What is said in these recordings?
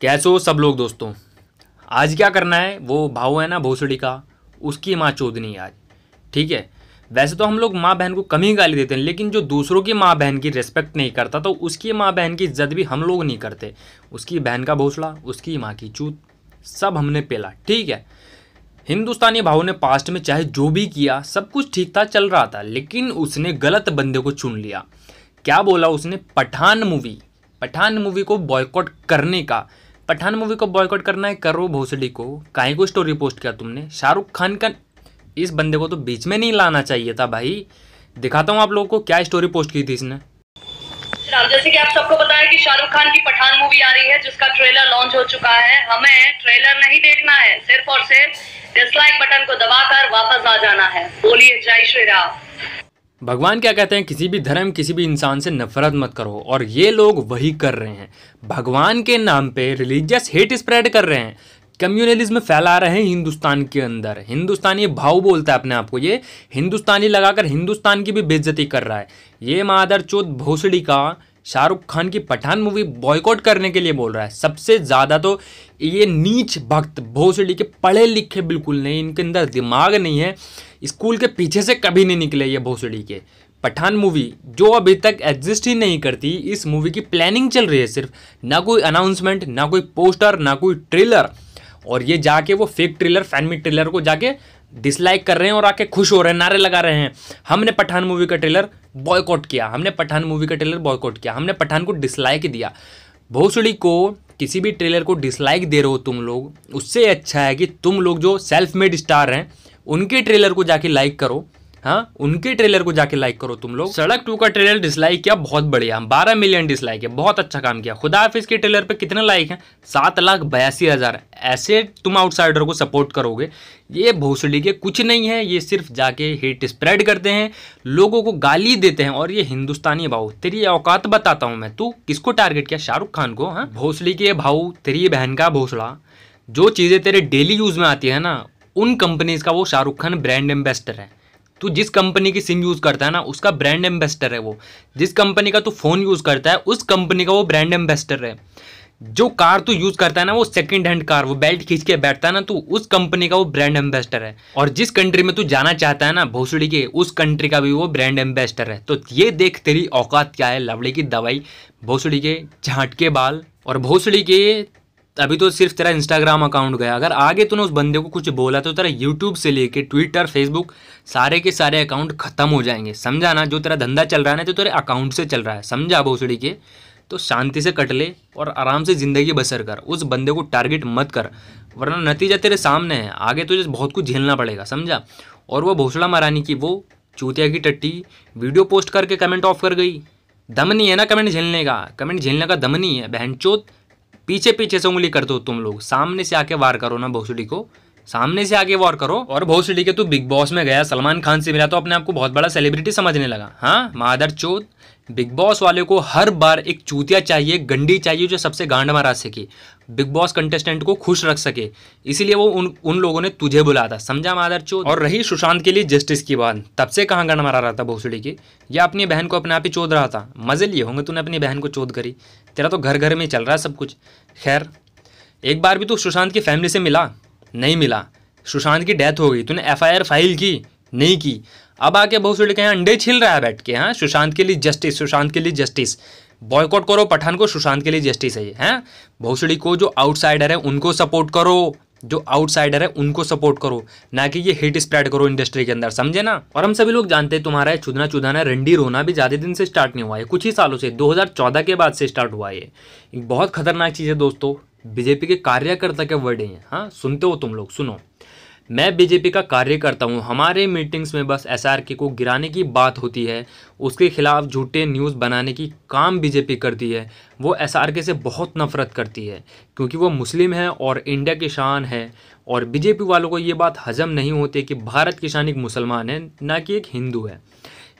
कैसे हो सब लोग दोस्तों आज क्या करना है वो भाव है ना भोसड़ी का उसकी माँ चौधनी आज ठीक है वैसे तो हम लोग माँ बहन को कम ही गाली देते हैं लेकिन जो दूसरों की माँ बहन की रिस्पेक्ट नहीं करता तो उसकी माँ बहन की इज्जत भी हम लोग नहीं करते उसकी बहन का भोसड़ा उसकी माँ की चूत सब हमने पेला ठीक है हिंदुस्तानी भाव ने पास्ट में चाहे जो भी किया सब कुछ ठीक था चल रहा था लेकिन उसने गलत बंदे को चुन लिया क्या बोला उसने पठान मूवी पठान मूवी को बॉयकॉट करने का पठान मूवी को बॉयकॉट करना है करो भोसड़ी को काहे को स्टोरी पोस्ट किया तुमने शाहरुख खान का इस बंदे को तो बीच में नहीं लाना चाहिए था भाई दिखाता हूँ आप लोगों को क्या स्टोरी पोस्ट की थी इसने जैसे कि आप सबको बताया कि शाहरुख खान की पठान मूवी आ रही है जिसका ट्रेलर लॉन्च हो चुका है हमें ट्रेलर नहीं देखना है सिर्फ और सिर्फ डिसलाइक बटन को दबाकर वापस आ जाना है बोलिए जय श्री राम भगवान क्या कहते हैं किसी भी धर्म किसी भी इंसान से नफरत मत करो और ये लोग वही कर रहे हैं भगवान के नाम पे रिलीजियस हेट स्प्रेड कर रहे हैं कम्युनलिज्म फैला रहे हैं हिंदुस्तान के अंदर हिंदुस्तानी भाव बोलता है अपने आप को ये हिंदुस्तानी लगाकर हिंदुस्तान की भी बेज्जती कर रहा है ये मादर चौथ भोसड़ी का शाहरुख खान की पठान मूवी बॉयकॉट करने के लिए बोल रहा है सबसे ज़्यादा तो ये नीच भक्त भोसडी के पढ़े लिखे बिल्कुल नहीं इनके अंदर दिमाग नहीं है स्कूल के पीछे से कभी नहीं निकले ये भोसडी के पठान मूवी जो अभी तक एग्जिस्ट ही नहीं करती इस मूवी की प्लानिंग चल रही है सिर्फ ना कोई अनाउंसमेंट ना कोई पोस्टर ना कोई ट्रेलर और ये जाके वो फेक ट्रेलर फैनमी ट्रेलर को जाके डिसलाइक कर रहे हैं और आके खुश हो रहे हैं नारे लगा रहे हैं हमने पठान मूवी का ट्रेलर बॉयकॉट किया हमने पठान मूवी का ट्रेलर बॉयकॉट किया हमने पठान को डिसलाइक दिया भोसड़ी को किसी भी ट्रेलर को डिसलाइक दे रहे हो तुम लोग उससे अच्छा है कि तुम लोग जो सेल्फ मेड स्टार हैं उनके ट्रेलर को जाके लाइक करो हाँ उनके ट्रेलर को जाके लाइक करो तुम लोग सड़क टू का ट्रेलर डिसलाइक किया बहुत बढ़िया बारह मिलियन डिसलाइक है बहुत अच्छा काम किया खुदा हाफिज के ट्रेलर पे कितने लाइक हैं सात लाख बयासी हज़ार ऐसे तुम आउटसाइडर को सपोर्ट करोगे ये भोसड़ी के कुछ नहीं है ये सिर्फ जाके हिट स्प्रेड करते हैं लोगों को गाली देते हैं और ये हिंदुस्तानी भाव तेरी औकात बताता हूँ मैं तू किसको टारगेट किया शाहरुख खान को हाँ भोसड़ी के भाव तेरी बहन का भोसड़ा जो चीज़ें तेरे डेली यूज़ में आती है ना उन कंपनीज़ का वो शाहरुख खान ब्रांड एम्बेसडर है तो जिस कंपनी की सिम यूज़ करता है ना उसका ब्रांड एम्बेसडर है वो जिस कंपनी का तू फ़ोन यूज़ करता है उस कंपनी का वो ब्रांड एम्बेसडर है जो कार तू यूज़ करता है ना वो सेकंड हैंड कार वो बेल्ट खींच के बैठता है ना तू उस कंपनी का वो ब्रांड एम्बेसडर है और जिस कंट्री में तू जाना चाहता है ना भोसड़ी के उस कंट्री का भी वो ब्रांड एम्बेसडर है तो ये देख तेरी औकात क्या है लवड़ी की दवाई भोसड़ी के झाट के बाल और भोसड़ी के अभी तो सिर्फ तेरा इंस्टाग्राम अकाउंट गया अगर आगे तूने उस बंदे को कुछ बोला तो तेरा यूट्यूब से लेके ट्विटर फेसबुक सारे के सारे अकाउंट खत्म हो जाएंगे समझा ना जो तेरा धंधा चल रहा है ना तो तेरे अकाउंट से चल रहा है समझा भोसड़ी के तो शांति से कट ले और आराम से ज़िंदगी बसर कर उस बंदे को टारगेट मत कर वरना नतीजा तेरे सामने है आगे तुझे बहुत कुछ झेलना पड़ेगा समझा और वो भोसड़ा महारानी की वो चूतिया की टट्टी वीडियो पोस्ट करके कमेंट ऑफ कर गई दम नहीं है ना कमेंट झेलने का कमेंट झेलने का दम नहीं है बहनचोत पीछे पीछे से उंगली कर दो तुम लोग सामने से आके वार करो ना भोसड़ी को सामने से आगे वॉर करो और बहुत सी ठीक है तू बिग बॉस में गया सलमान खान से मिला तो अपने आप को बहुत बड़ा सेलिब्रिटी समझने लगा हाँ मादर चोत बिग बॉस वाले को हर बार एक चूतिया चाहिए गंडी चाहिए जो सबसे गांड मारा सके बिग बॉस कंटेस्टेंट को खुश रख सके इसीलिए वो उन उन लोगों ने तुझे बुलाया था समझा मादर चोत और रही सुशांत के लिए जस्टिस की बात तब से कहाँ गांड मारा रहा था भोसड़ी की या अपनी बहन को अपने आप ही चोद रहा था मजे लिए होंगे तूने अपनी बहन को चोद करी तेरा तो घर घर में चल रहा है सब कुछ खैर एक बार भी तू सुशांत की फैमिली से मिला नहीं मिला सुशांत की डेथ हो गई तूने एफआईआर फाइल की नहीं की अब आके बहुत से कहें अंडे छिल रहा है बैठ के हाँ सुशांत के लिए जस्टिस सुशांत के लिए जस्टिस बॉयकॉट करो पठान को सुशांत के लिए जस्टिस है ये हाँ? हैं भोसड़ी को जो आउटसाइडर है उनको सपोर्ट करो जो आउटसाइडर है उनको सपोर्ट करो ना कि ये हिट स्प्रेड करो इंडस्ट्री के अंदर समझे ना और हम सभी लोग जानते हैं तुम्हारा चुदना चुदाना रंडी रोना भी ज़्यादा दिन से स्टार्ट नहीं हुआ है कुछ ही सालों से 2014 के बाद से स्टार्ट हुआ है एक बहुत खतरनाक चीज़ है दोस्तों बीजेपी के कार्यकर्ता के वर्ड हैं हाँ सुनते हो तुम लोग सुनो मैं बीजेपी का कार्यकर्ता हूँ हमारे मीटिंग्स में बस एसआरके को गिराने की बात होती है उसके खिलाफ झूठे न्यूज़ बनाने की काम बीजेपी करती है वो एसआरके से बहुत नफरत करती है क्योंकि वो मुस्लिम है और इंडिया की शान है और बीजेपी वालों को ये बात हजम नहीं होती कि भारत की शान एक मुसलमान है ना कि एक हिंदू है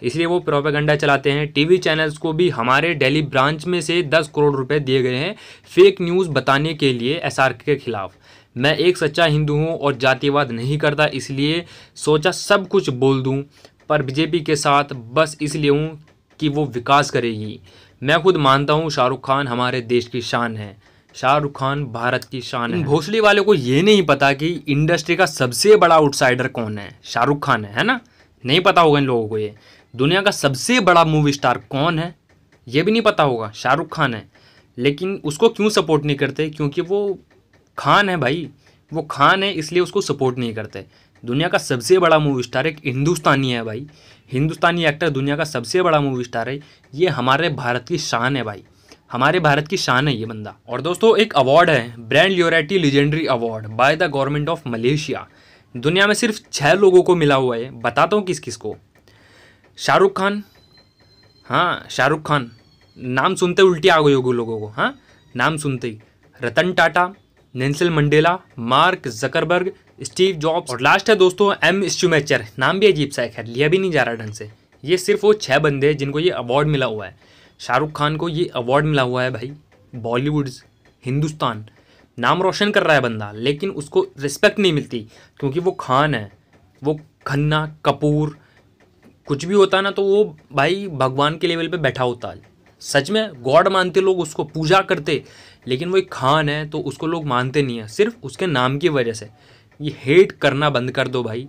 इसलिए वो प्रोपेगंडा चलाते हैं टीवी चैनल्स को भी हमारे डेली ब्रांच में से दस करोड़ रुपए दिए गए हैं फेक न्यूज़ बताने के लिए एसआरके के खिलाफ मैं एक सच्चा हिंदू हूँ और जातिवाद नहीं करता इसलिए सोचा सब कुछ बोल दूँ पर बीजेपी के साथ बस इसलिए हूँ कि वो विकास करेगी मैं खुद मानता हूँ शाहरुख खान हमारे देश की शान है शाहरुख खान भारत की शान है भोसले वाले को ये नहीं पता कि इंडस्ट्री का सबसे बड़ा आउटसाइडर कौन है शाहरुख खान है है ना नहीं पता होगा इन लोगों को ये दुनिया का सबसे बड़ा मूवी स्टार कौन है ये भी नहीं पता होगा शाहरुख खान है लेकिन उसको क्यों सपोर्ट नहीं करते क्योंकि वो खान है भाई वो खान है इसलिए उसको सपोर्ट नहीं करते दुनिया का सबसे बड़ा मूवी स्टार एक हिंदुस्तानी है भाई हिंदुस्तानी एक्टर दुनिया का सबसे बड़ा मूवी स्टार है ये हमारे भारत की शान है भाई हमारे भारत की शान है ये बंदा और दोस्तों एक अवार्ड है brand laureate legendary award by the government of Malaysia दुनिया में सिर्फ छः लोगों को मिला हुआ है बताता हूँ किस किस को शाहरुख खान हाँ शाहरुख खान नाम सुनते उल्टी आ गई होगी लोगों को हाँ नाम सुनते ही Ratan Tata Nelson Mandela Mark Zuckerberg Steve Jobs और लास्ट है दोस्तों एम स्टूमेचर नाम भी अजीब सा है खैर लिया भी नहीं जा रहा ढंग से ये सिर्फ वो छः बंदे हैं जिनको ये अवार्ड मिला हुआ है शाहरुख खान को ये अवार्ड मिला हुआ है भाई बॉलीवुड हिंदुस्तान नाम रोशन कर रहा है बंदा लेकिन उसको रिस्पेक्ट नहीं मिलती क्योंकि वो खान है वो खन्ना कपूर कुछ भी होता ना तो वो भाई भगवान के लेवल पे बैठा होता सच में गॉड मानते लोग उसको पूजा करते लेकिन वो एक खान है तो उसको लोग मानते नहीं है सिर्फ उसके नाम की वजह से ये हेट करना बंद कर दो भाई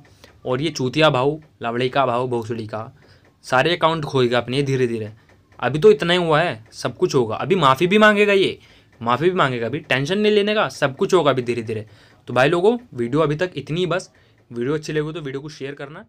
और ये चूतिया भाव लावड़ी का भाव भोसड़ी का सारे अकाउंट खोएगा अपने धीरे धीरे अभी तो इतना ही हुआ है सब कुछ होगा अभी माफ़ी भी मांगेगा ये माफ़ी भी मांगेगा अभी टेंशन नहीं लेने का सब कुछ होगा अभी धीरे धीरे तो भाई लोगों वीडियो अभी तक इतनी बस वीडियो अच्छी लगे तो वीडियो को शेयर करना